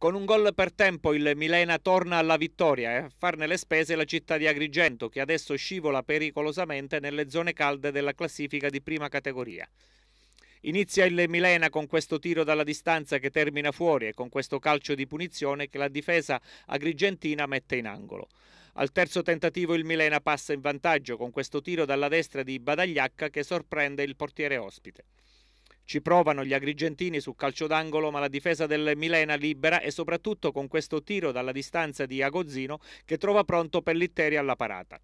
Con un gol per tempo il Milena torna alla vittoria e eh. a farne le spese la città di Agrigento che adesso scivola pericolosamente nelle zone calde della classifica di prima categoria. Inizia il Milena con questo tiro dalla distanza che termina fuori e con questo calcio di punizione che la difesa agrigentina mette in angolo. Al terzo tentativo il Milena passa in vantaggio con questo tiro dalla destra di Badagliacca che sorprende il portiere ospite. Ci provano gli agrigentini sul calcio d'angolo, ma la difesa del Milena libera e soprattutto con questo tiro dalla distanza di Agozzino che trova pronto Pellitteri alla parata.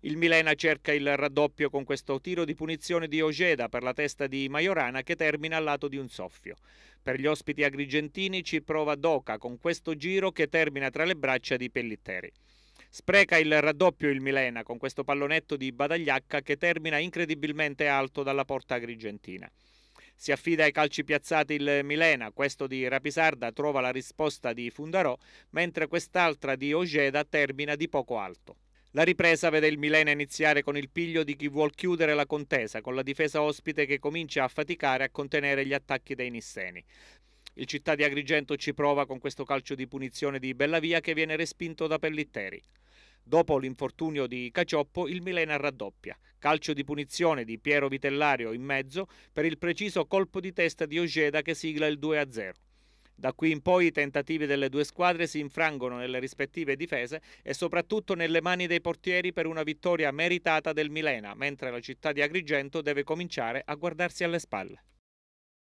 Il Milena cerca il raddoppio con questo tiro di punizione di Ojeda per la testa di Majorana che termina al lato di un soffio. Per gli ospiti agrigentini ci prova Doca con questo giro che termina tra le braccia di Pellitteri. Spreca il raddoppio il Milena con questo pallonetto di Badagliacca che termina incredibilmente alto dalla porta agrigentina. Si affida ai calci piazzati il Milena, questo di Rapisarda trova la risposta di Fundarò, mentre quest'altra di Ojeda termina di poco alto. La ripresa vede il Milena iniziare con il piglio di chi vuol chiudere la contesa, con la difesa ospite che comincia a faticare a contenere gli attacchi dei nisseni. Il città di Agrigento ci prova con questo calcio di punizione di Bellavia che viene respinto da Pellitteri. Dopo l'infortunio di Cacioppo, il Milena raddoppia. Calcio di punizione di Piero Vitellario in mezzo per il preciso colpo di testa di Ojeda che sigla il 2-0. Da qui in poi i tentativi delle due squadre si infrangono nelle rispettive difese e soprattutto nelle mani dei portieri per una vittoria meritata del Milena, mentre la città di Agrigento deve cominciare a guardarsi alle spalle.